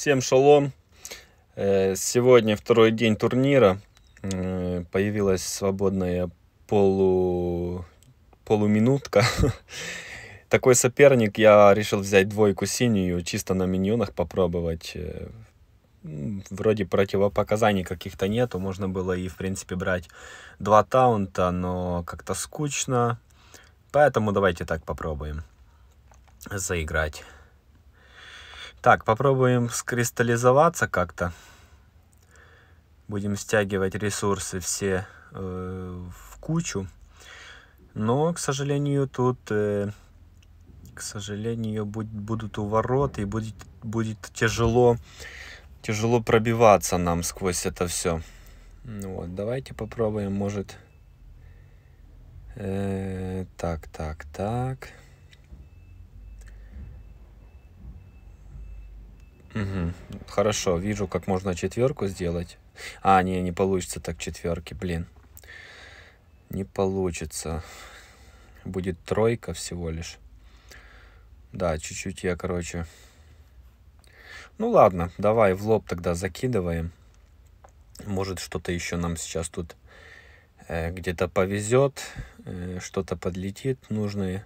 Всем шалом! Э, сегодня второй день турнира. Э, появилась свободная полу... полуминутка. Такой соперник, я решил взять двойку синюю, чисто на миньонах попробовать. Э, вроде противопоказаний каких-то нету, можно было и, в принципе, брать два таунта, но как-то скучно. Поэтому давайте так попробуем заиграть. Так, попробуем скристаллизоваться как-то. Будем стягивать ресурсы все э, в кучу. Но, к сожалению, тут... Э, к сожалению, будет будут увороты и будет, будет тяжело, тяжело пробиваться нам сквозь это все. Ну вот, давайте попробуем, может... Э, так, так, так... Угу. Хорошо, вижу, как можно четверку сделать. А, не, не получится так четверки, блин. Не получится. Будет тройка всего лишь. Да, чуть-чуть я, короче... Ну ладно, давай в лоб тогда закидываем. Может, что-то еще нам сейчас тут э, где-то повезет, э, что-то подлетит нужное.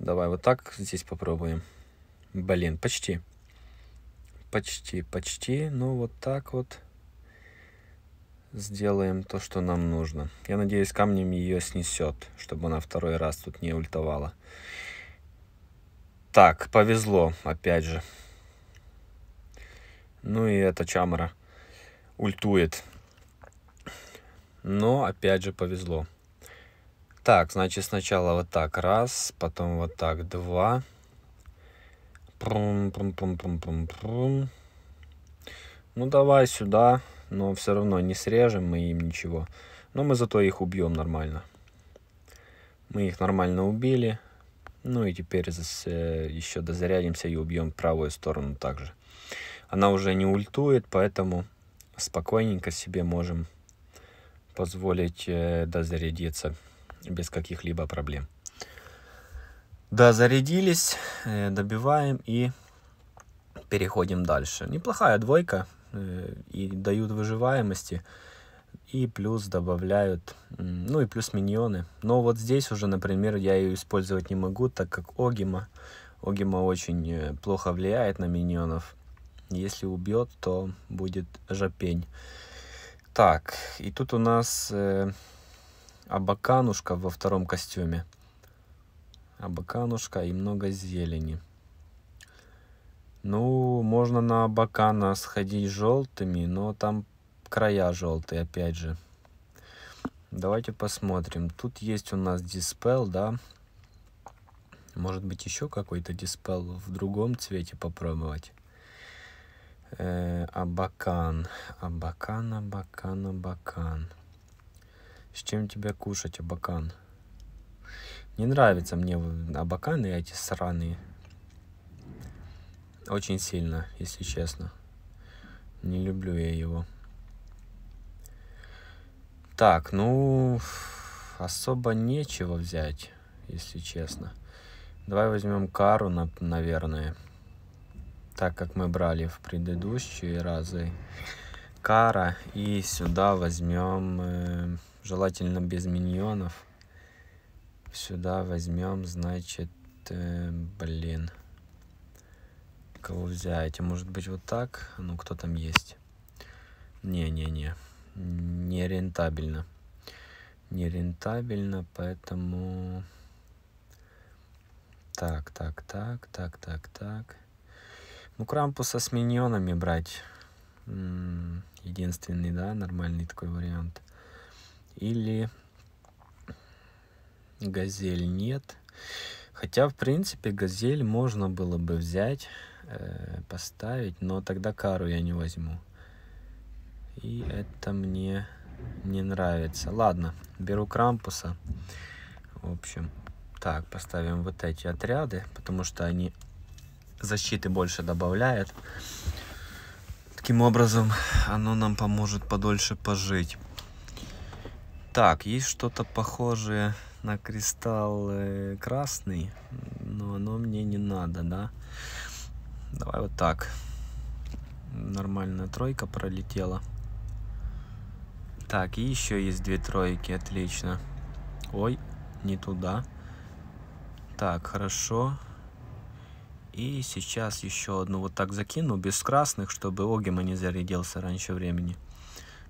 Давай вот так здесь попробуем. Блин, почти. Почти, почти. Ну, вот так вот сделаем то, что нам нужно. Я надеюсь, камнем ее снесет, чтобы она второй раз тут не ультовала. Так, повезло, опять же. Ну и эта Чамара ультует. Но, опять же, повезло. Так, значит, сначала вот так раз, потом вот так два. Прум, прум, прум, прум, прум, Ну давай сюда, но все равно не срежем мы им ничего. Но мы зато их убьем нормально. Мы их нормально убили. Ну и теперь здесь э, еще дозарядимся и убьем правую сторону также. Она уже не ультует, поэтому спокойненько себе можем позволить э, дозарядиться без каких-либо проблем. Да, зарядились, э, добиваем и переходим дальше. Неплохая двойка э, и дают выживаемости. И плюс добавляют, ну и плюс миньоны. Но вот здесь уже, например, я ее использовать не могу, так как Огима. Огима очень э, плохо влияет на миньонов. Если убьет, то будет жопень. Так, и тут у нас э, Абаканушка во втором костюме. Абаканушка и много зелени. Ну, можно на Абакана сходить желтыми, но там края желтые, опять же. Давайте посмотрим. Тут есть у нас диспел, да? Может быть, еще какой-то диспел в другом цвете попробовать. Э, абакан. Абакан, абакан, абакан. С чем тебя кушать, абакан? Не нравятся мне абаканы эти сраные. Очень сильно, если честно. Не люблю я его. Так, ну... Особо нечего взять, если честно. Давай возьмем кару, наверное. Так как мы брали в предыдущие разы. Кара. И сюда возьмем... Э, желательно без миньонов сюда возьмем, значит, э, блин, кого взять? Может быть, вот так? Ну, кто там есть? Не-не-не, не рентабельно. Не рентабельно, поэтому... Так, так, так, так, так, так. Ну, Крампуса с миньонами брать. Единственный, да, нормальный такой вариант. Или газель нет. Хотя, в принципе, газель можно было бы взять, э, поставить, но тогда кару я не возьму. И это мне не нравится. Ладно, беру крампуса. В общем, так, поставим вот эти отряды, потому что они защиты больше добавляют. Таким образом, оно нам поможет подольше пожить. Так, есть что-то похожее на кристалл э, красный, но оно мне не надо, да? Давай вот так. Нормальная тройка пролетела. Так, и еще есть две тройки, отлично. Ой, не туда. Так, хорошо. И сейчас еще одну вот так закину, без красных, чтобы Огима не зарядился раньше времени.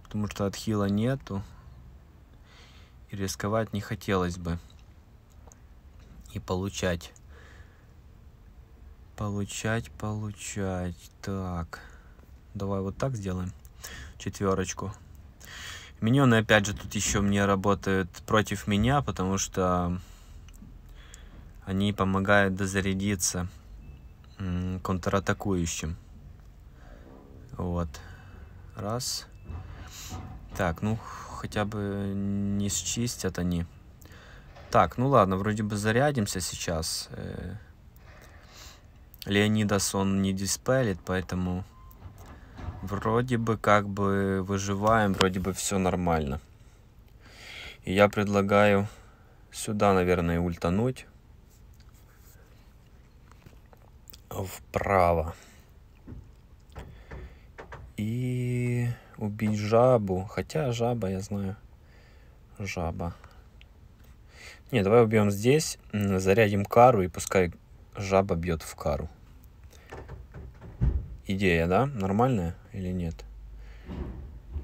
Потому что отхила нету, рисковать не хотелось бы. И получать. Получать, получать. Так. Давай вот так сделаем. Четверочку. Миньоны опять же тут еще мне работают против меня, потому что они помогают дозарядиться контратакующим. Вот. Раз. Так, ну хотя бы не счистят они. Так, ну ладно, вроде бы зарядимся сейчас. Э, Леонидас, он не диспелит, поэтому вроде бы как бы выживаем, вроде бы все нормально. И я предлагаю сюда, наверное, ультануть. Вправо. И... Убить жабу. Хотя жаба, я знаю. Жаба. Не, давай убьем здесь, зарядим кару и пускай жаба бьет в кару. Идея, да? Нормальная или нет?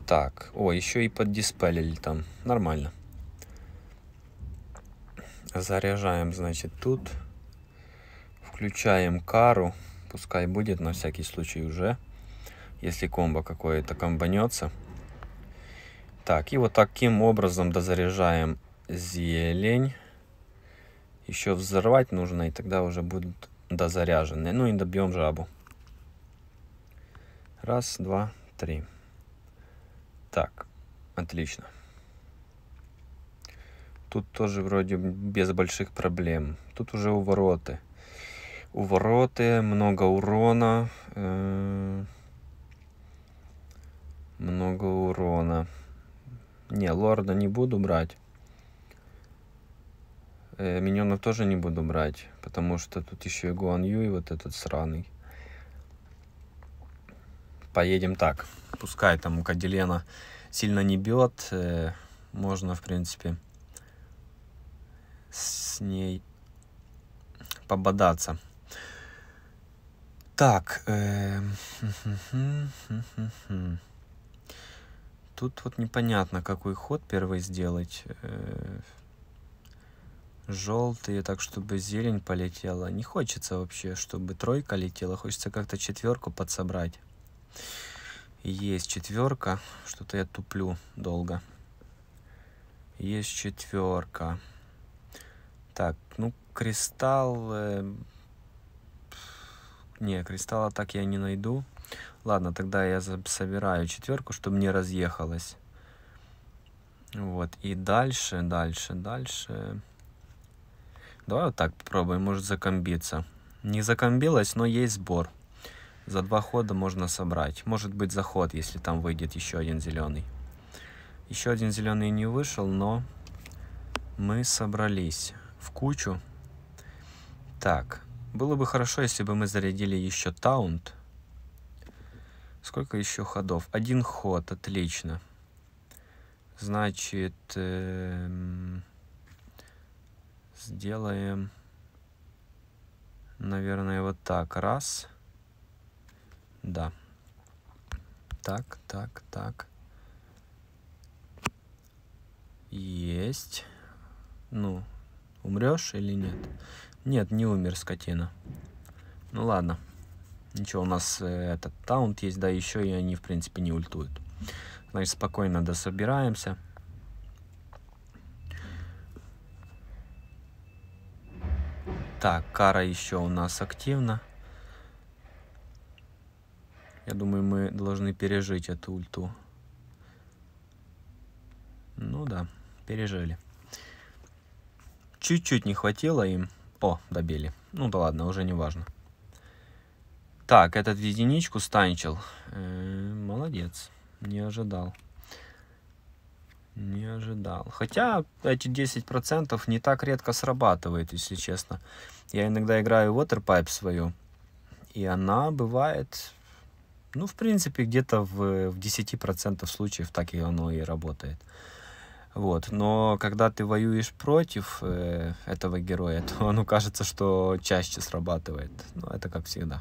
Так, о, еще и поддиспелили там. Нормально. Заряжаем, значит, тут. Включаем кару. Пускай будет на всякий случай уже если комбо какое-то комбанется. Так, и вот таким образом дозаряжаем зелень. Еще взорвать нужно, и тогда уже будут дозаряжены. Ну и добьем жабу. Раз, два, три. Так, отлично. Тут тоже вроде без больших проблем. Тут уже увороты. Увороты, много урона. Э -э Не, лорда не буду брать. Э, миньонов тоже не буду брать, потому что тут еще и Гуан Ю, и вот этот сраный. Поедем так. Пускай там Кадилена сильно не бьет. Э, можно, в принципе, с ней пободаться. Так. Э... Тут вот непонятно, какой ход первый сделать. Э, Желтые, так чтобы зелень полетела. Не хочется вообще, чтобы тройка летела. Хочется как-то четверку подсобрать. Есть четверка. Что-то я туплю долго. Есть четверка. Так, ну, кристалл... Э, не, кристалла так я не найду. Ладно, тогда я собираю четверку, чтобы не разъехалась. Вот, и дальше, дальше, дальше. Давай вот так попробуем, может закомбиться. Не закомбилась, но есть сбор. За два хода можно собрать. Может быть заход, если там выйдет еще один зеленый. Еще один зеленый не вышел, но мы собрались в кучу. Так, было бы хорошо, если бы мы зарядили еще таунт. Сколько еще ходов? Один ход, отлично. Значит, э -э сделаем, наверное, вот так. Раз. Да. Так, так, так. Есть. Ну, умрешь или нет? Нет, не умер скотина. Ну ладно. Ничего, у нас э, этот таунт есть, да, еще и они, в принципе, не ультуют. Значит, спокойно дособираемся. Так, кара еще у нас активна. Я думаю, мы должны пережить эту ульту. Ну да, пережили. Чуть-чуть не хватило им. О, добили. Ну да ладно, уже не важно. Так, этот единичку станчил. Э -э, молодец. Не ожидал. Не ожидал. Хотя эти 10% не так редко срабатывает, если честно. Я иногда играю Waterpipe свою. И она бывает, ну, в принципе, где-то в, в 10% случаев так и оно и работает. Вот. Но когда ты воюешь против э, этого героя, то оно кажется, что чаще срабатывает. Но ну, это как всегда.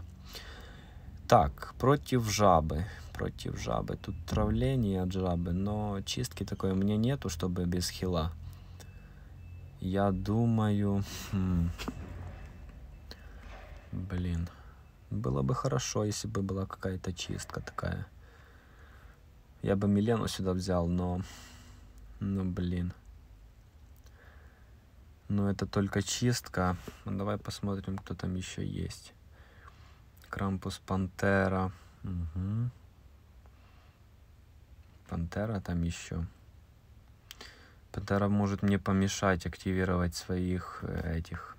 Так, против жабы. Против жабы. Тут травление от жабы, но чистки такой у меня нету, чтобы без хила. Я думаю... Хм, блин. Было бы хорошо, если бы была какая-то чистка такая. Я бы Милену сюда взял, но... Ну, блин. Ну, это только чистка. Давай посмотрим, кто там еще есть. Крампус Пантера. Угу. Пантера там еще. Пантера может мне помешать активировать своих э, этих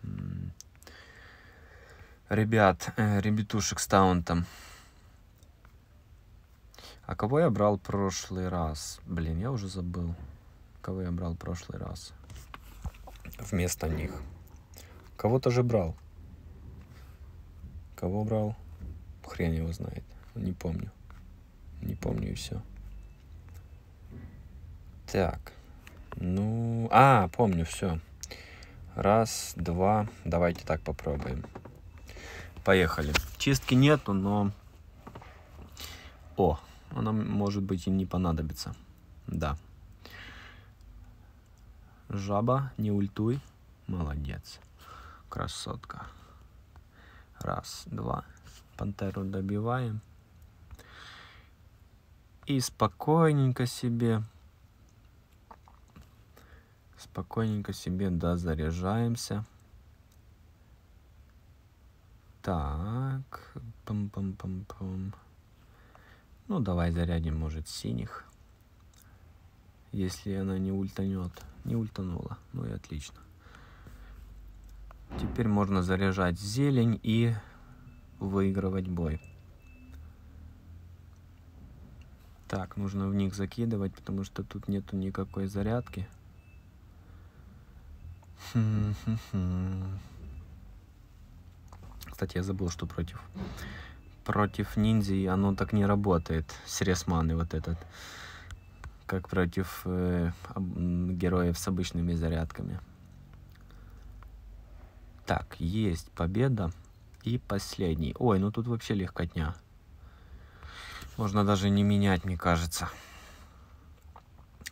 ребят, э, ребятушек с таунтом. А кого я брал прошлый раз? Блин, я уже забыл. Кого я брал прошлый раз? Вместо них. Кого-то же брал. Кого брал? Хрен его знает. Не помню. Не помню и все. Так. Ну, а, помню, все. Раз, два. Давайте так попробуем. Поехали. Чистки нету, но... О, она, может быть, и не понадобится. Да. Жаба, не ультуй. Молодец. Красотка. Раз, два. Пантеру добиваем. И спокойненько себе. Спокойненько себе дозаряжаемся. Так. Пам-пам-пам-пам. Ну, давай зарядим, может, синих. Если она не ультанет. Не ультанула. Ну и отлично. Теперь можно заряжать зелень и выигрывать бой. Так, нужно в них закидывать, потому что тут нету никакой зарядки. Кстати, я забыл, что против. Против ниндзя оно так не работает. Срез маны вот этот. Как против э, героев с обычными зарядками. Так, есть победа. И последний. Ой, ну тут вообще легкотня. Можно даже не менять, мне кажется.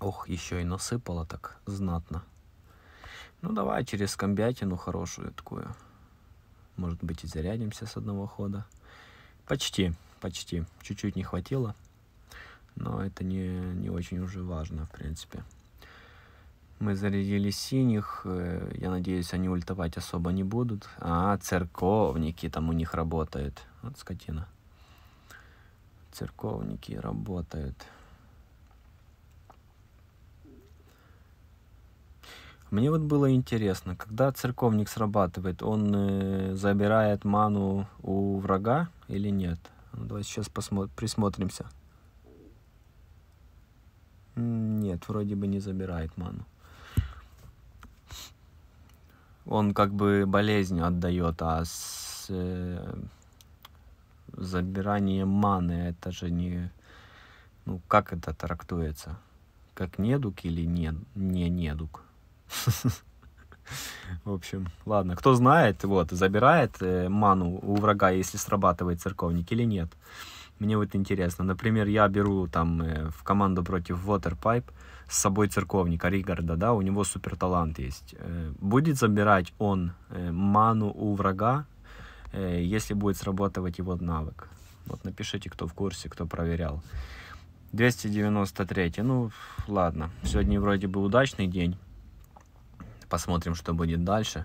Ох, еще и насыпало так знатно. Ну давай через комбятину хорошую такую. Может быть и зарядимся с одного хода. Почти, почти. Чуть-чуть не хватило. Но это не, не очень уже важно, в принципе. Мы зарядили синих, э, я надеюсь, они ультовать особо не будут. А, церковники там у них работают. Вот скотина. Церковники работают. Мне вот было интересно, когда церковник срабатывает, он э, забирает ману у врага или нет? Ну, давайте сейчас посмотри, присмотримся. Нет, вроде бы не забирает ману он как бы болезнью отдает, а с э, забиранием маны это же не... Ну, как это трактуется? Как недуг или не, не недуг? В общем, ладно. Кто знает, вот, забирает э, ману у врага, если срабатывает церковник или нет мне вот интересно. Например, я беру там э, в команду против Waterpipe с собой церковника Ригарда, да, у него супер талант есть. Э, будет забирать он э, ману у врага, если будет срабатывать его навык? Вот напишите, кто в курсе, кто проверял. 293. Ну, ладно. Сегодня вроде бы удачный день. Посмотрим, что будет дальше.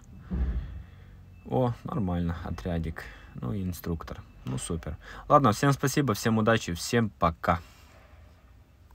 О, нормально, отрядик. Ну и инструктор. Ну супер. Ладно, всем спасибо, всем удачи, всем пока.